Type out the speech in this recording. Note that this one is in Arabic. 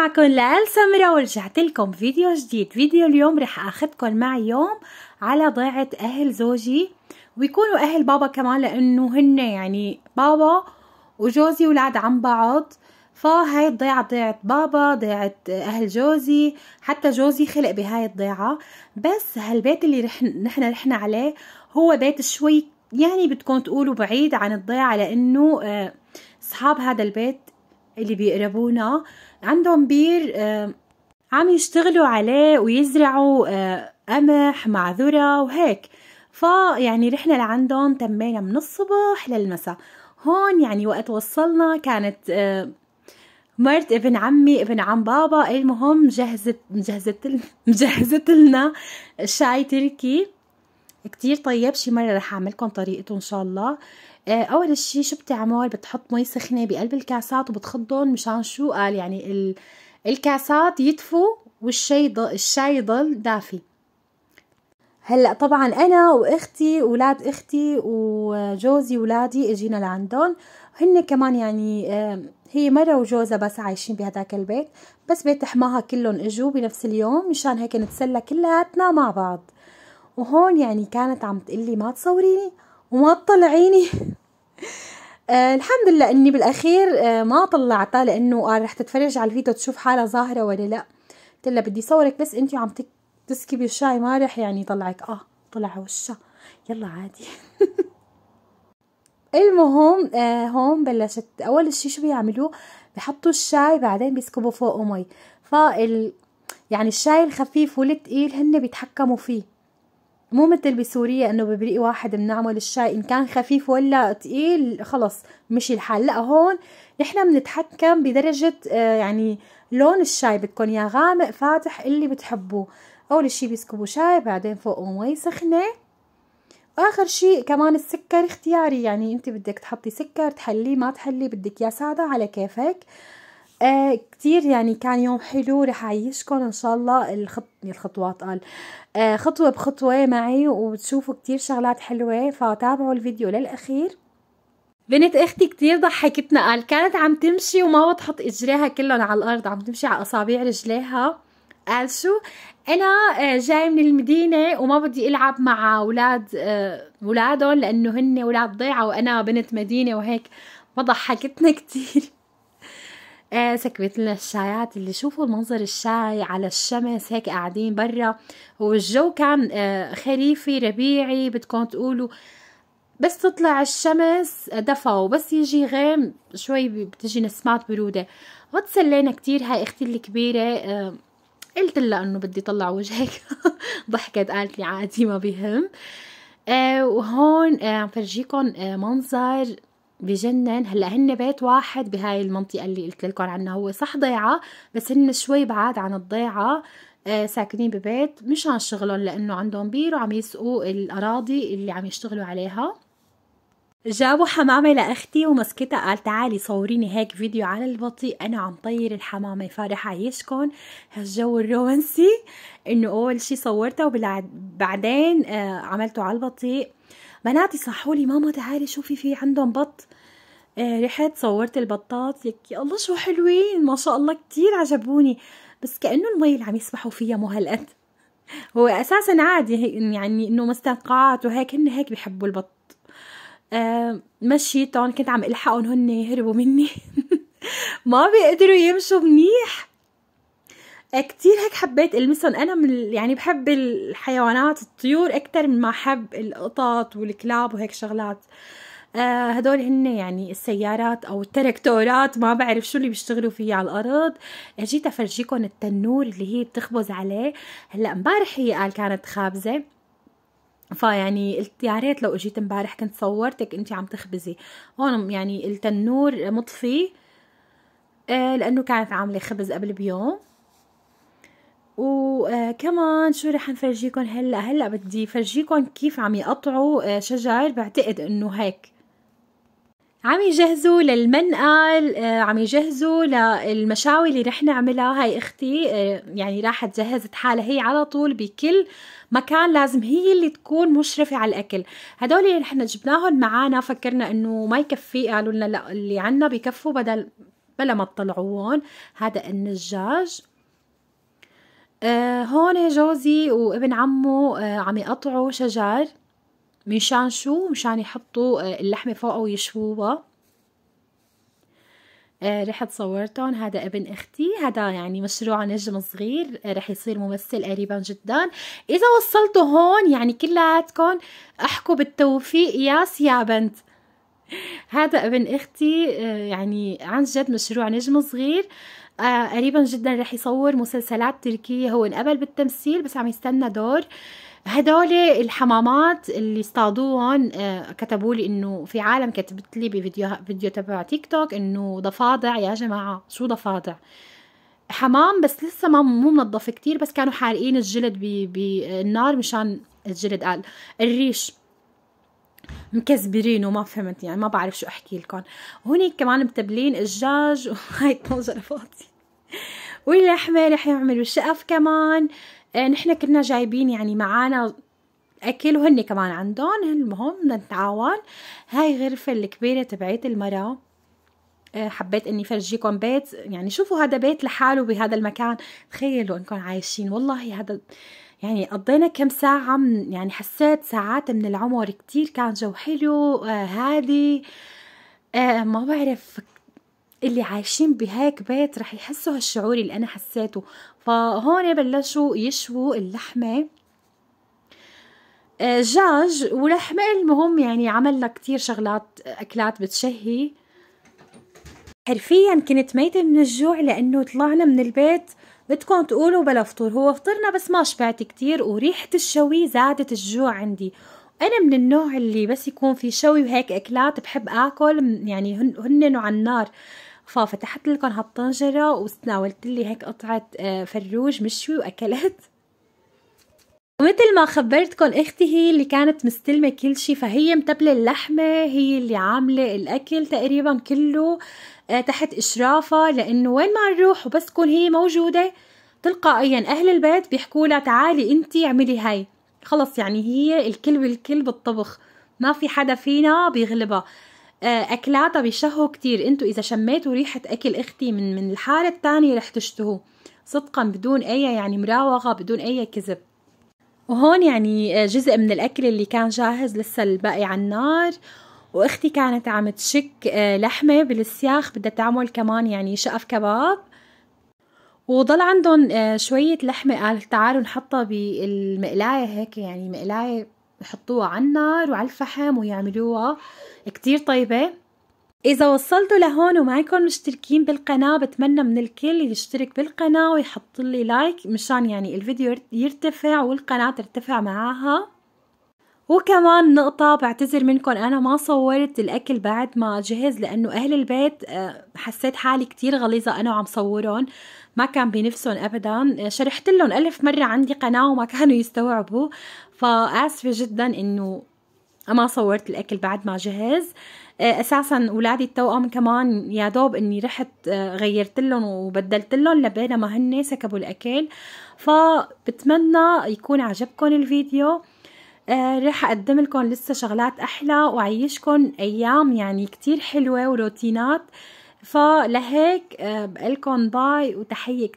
معكم لال سمرة ورجعت لكم فيديو جديد فيديو اليوم رح اخذكم معي يوم على ضيعة اهل زوجي ويكونوا اهل بابا كمان لانه هن يعني بابا وجوزي ولاد عم بعض فهاي الضيعة ضيعة بابا ضيعة أهل جوزي حتى جوزي خلق بهاي الضيعة بس هالبيت اللي رح نحن رحنا عليه هو بيت شوي يعني بتكون تقولوا بعيد عن الضيعة لأنه آه، أصحاب هذا البيت اللي بيقربونا عندهم بير آه، عم يشتغلوا عليه ويزرعوا آه، قمح مع ذرة وهيك فيعني رحنا لعندهم تمينا من الصبح للمساء هون يعني وقت وصلنا كانت آه، مرت ابن عمي ابن عم بابا المهم جهزت مجهزت مجهزت لنا شاي تركي كتير طيب شي مرة رح اعملكم طريقته ان شاء الله آه، اول شيء شبتي بتعمل بتحط مي سخنه بقلب الكاسات وبتخضهم مشان شو قال يعني ال... الكاسات يدفوا والشاي ضل... الشاي يضل دافي هلا طبعا انا واختي ولاد اختي وجوزي ولادي اجينا لعندهم هن كمان يعني آه، هي مرة وجوزها بس عايشين بهداك البيت بس بيت حماها كلهم اجوا بنفس اليوم مشان هيك نتسلى كلياتنا مع بعض وهون يعني كانت عم تقلي ما تصوريني وما تطلعيني آه، الحمد لله اني بالاخير آه، ما طلعتها لانه قال آه، رح تتفرج على الفيديو تشوف حالها ظاهره ولا لا قلت لها بدي صورك بس انت وعم تسكبي الشاي ما رح يعني طلعك اه طلع وشها يلا عادي المهم آه هون بلشت اول شيء شو بيعملوا بحطوا الشاي بعدين بيسكبوا فوقه مي فال يعني الشاي الخفيف والتقيل هن بيتحكموا فيه مو مثل بسوريا انه ببريق واحد بنعمل الشاي ان كان خفيف ولا تقيل خلص مشي الحال لا هون نحن بنتحكم بدرجة آه، يعني لون الشاي بدكم يا غامق فاتح اللي بتحبوه اول شي بيسكبوا شاي بعدين فوقه مي سخنة واخر شيء كمان السكر اختياري يعني انت بدك تحطي سكر تحليه ما تحليه بدك يا سادة على كيفك آه كتير يعني كان يوم حلو رح أعيشكم إن شاء الله الخط... الخطوات قال آه خطوة بخطوة معي وبتشوفوا كتير شغلات حلوة فتابعوا الفيديو للأخير بنت اختي كتير ضحكتنا قال كانت عم تمشي وما وضحت اجريها كلهم على الارض عم تمشي على اصابع رجليها قال شو انا آه، جاي من المدينه وما بدي العب مع اولاد آه، اولادهم لانه هن اولاد ضيعه وانا بنت مدينه وهيك فضحكتنا كتير آه، سكبت لنا الشايات اللي شوفوا المنظر الشاي على الشمس هيك قاعدين برا والجو كان آه، خريفي ربيعي بدكم تقولوا بس تطلع الشمس آه، دفا وبس يجي غيم شوي بتجي نسمات برودة وتسلينا كتير هاي اختي الكبيرة قلت لها انه بدي طلع وجهك ضحكت قالت لي عادي ما بهم وهون عم فرجيكم منظر بجنن هلا هن بيت واحد بهاي المنطقه اللي قلت لكم عنها هو صح ضيعه بس هن شوي بعاد عن الضيعه آه ساكنين ببيت مشان شغلهم لانه عندهم بير وعم يسقوا الاراضي اللي عم يشتغلوا عليها جابوا حمامة لأختي ومسكتها قال تعالي صوريني هيك فيديو على البطيء أنا عم طير الحمامة فارح عيشكن هالجو الرومانسي إنه أول شي صورتها وبعدين آه، عملته على البطيء بناتي صحوا لي ماما تعالي شوفي في عندهم بط آه رحت صورت البطات لك يا الله شو حلوين ما شاء الله كتير عجبوني بس كانه المي اللي عم يسبحوا فيها مو هالقد هو اساسا عادي يعني انه مستنقعات وهيك هن هيك بحبوا البط آه مشيتهم كنت عم الحقهم هن يهربوا مني ما بيقدروا يمشوا منيح كتير هيك حبيت المسهم انا من يعني بحب الحيوانات الطيور اكثر من ما حب القطط والكلاب وهيك شغلات آه هدول هن يعني السيارات او التركتورات ما بعرف شو اللي بيشتغلوا فيه على الارض اجيت افرجيكم التنور اللي هي بتخبز عليه هلا امبارح هي قال كانت خابزه فيعني قلت يا ريت لو اجيت امبارح كنت صورتك انت عم تخبزي هون يعني التنور مطفي آه لانه كانت عامله خبز قبل بيوم وكمان آه، شو رح نفرجيكم هلا هلا بدي فرجيكم كيف عم يقطعوا آه، شجر بعتقد انه هيك عم يجهزوا للمنقل آه، عم يجهزوا للمشاوي اللي رح نعملها هاي اختي يعني راحت جهزت حالها هي على طول بكل مكان لازم هي اللي تكون مشرفة على الأكل هدول اللي رح جبناهم معانا فكرنا انه ما يكفي قالوا لنا لا اللي عنا بكفوا بدل بلا ما تطلعوهم هذا النجاج آه، هون جوزي وابن عمه آه عم يقطعوا شجر مشان شو مشان يحطوا آه اللحمة فوقه ويشووها آه رحت صورتهم هذا ابن اختي هذا يعني مشروع نجم صغير آه رح يصير ممثل قريبا جدا اذا وصلتوا هون يعني كلاتكم احكوا بالتوفيق ياس يا بنت هذا ابن اختي آه، يعني عن جد مشروع نجم صغير آه، قريبا جدا رح يصور مسلسلات تركية هو انقبل بالتمثيل بس عم يستنى دور هدول الحمامات اللي اصطادوهم آه، كتبوا لي انه في عالم كتبت لي بفيديو فيديو تبع تيك توك انه ضفادع يا جماعه شو ضفادع حمام بس لسه ما مو منظف كتير بس كانوا حارقين الجلد بالنار مشان الجلد قال الريش مكزبرين وما فهمت يعني ما بعرف شو احكي لكم هونيك كمان متبلين الدجاج وهاي الطنجره فاضيه واللحمه رح يعملوا شقف كمان آه نحن كنا جايبين يعني معانا اكل وهن كمان عندهم المهم نتعاون هاي غرفه الكبيره تبعت المراه آه، حبيت اني فرجيكم بيت يعني شوفوا هذا بيت لحاله بهذا المكان تخيلوا انكم عايشين والله هذا يعني قضينا كم ساعة من يعني حسيت ساعات من العمر كتير كان جو حلو آه هادي آه ما بعرف اللي عايشين بهيك بيت رح يحسوا هالشعور اللي انا حسيته فهون بلشوا يشووا اللحمه دجاج آه، جاج ولحمة المهم يعني عملنا كتير شغلات آه، أكلات بتشهي حرفيا كنت ميتة من الجوع لأنه طلعنا من البيت بدكم تقولوا بلا فطور هو فطرنا بس ما شبعت كتير وريحة الشوي زادت الجوع عندي أنا من النوع اللي بس يكون في شوي وهيك أكلات بحب آكل يعني هن على النار ففتحت لكم هالطنجرة وتناولت لي هيك قطعة آه، فروج مشوي وأكلت ومثل ما خبرتكم اختي هي اللي كانت مستلمه كل شيء فهي متبله اللحمه هي اللي عامله الاكل تقريبا كله آه، تحت اشرافها لانه وين ما نروح وبس تكون هي موجوده تلقائيا اهل البيت بيحكوا لها تعالي انت اعملي هاي خلص يعني هي الكل بالكل بالطبخ ما في حدا فينا بيغلبها آه، اكلاتها بيشهوا كتير انتوا اذا شميتوا ريحه اكل اختي من من الحاره الثانيه رح تشتهوه صدقا بدون اي يعني مراوغه بدون اي كذب وهون يعني آه، جزء من الأكل اللي كان جاهز لسه الباقي على النار واختي كانت عم تشك آه، لحمه بالسياخ بدها تعمل كمان يعني شقف كباب وضل عندهم آه، شوية لحمة قال تعالوا نحطها بالمقلاية هيك يعني مقلاية يحطوها على النار وعلى الفحم ويعملوها كتير طيبة إذا وصلتوا لهون ومعكم مشتركين بالقناة بتمنى من الكل يشترك بالقناة ويحط لي لايك مشان يعني الفيديو يرتفع والقناة ترتفع معاها وكمان نقطة بعتذر منكم أنا ما صورت الأكل بعد ما جهز لأنه أهل البيت آه، حسيت حالي كتير غليظة أنا وعم صورهم ما كان بنفسهم أبدا آه، شرحت لهم ألف مرة عندي قناة وما كانوا يستوعبوا فآسفة جدا إنه ما صورت الأكل بعد ما جهز إيه، اساسا اولادي التوأم كمان يا دوب اني رحت إيه، غيرت لهم وبدلت لهم لبينما هن سكبوا الاكل فبتمنى يكون عجبكم الفيديو إيه، رح اقدم لكم لسه شغلات احلى وعيشكم ايام يعني كتير حلوه وروتينات فلهيك بقلكم باي وتحيه كتير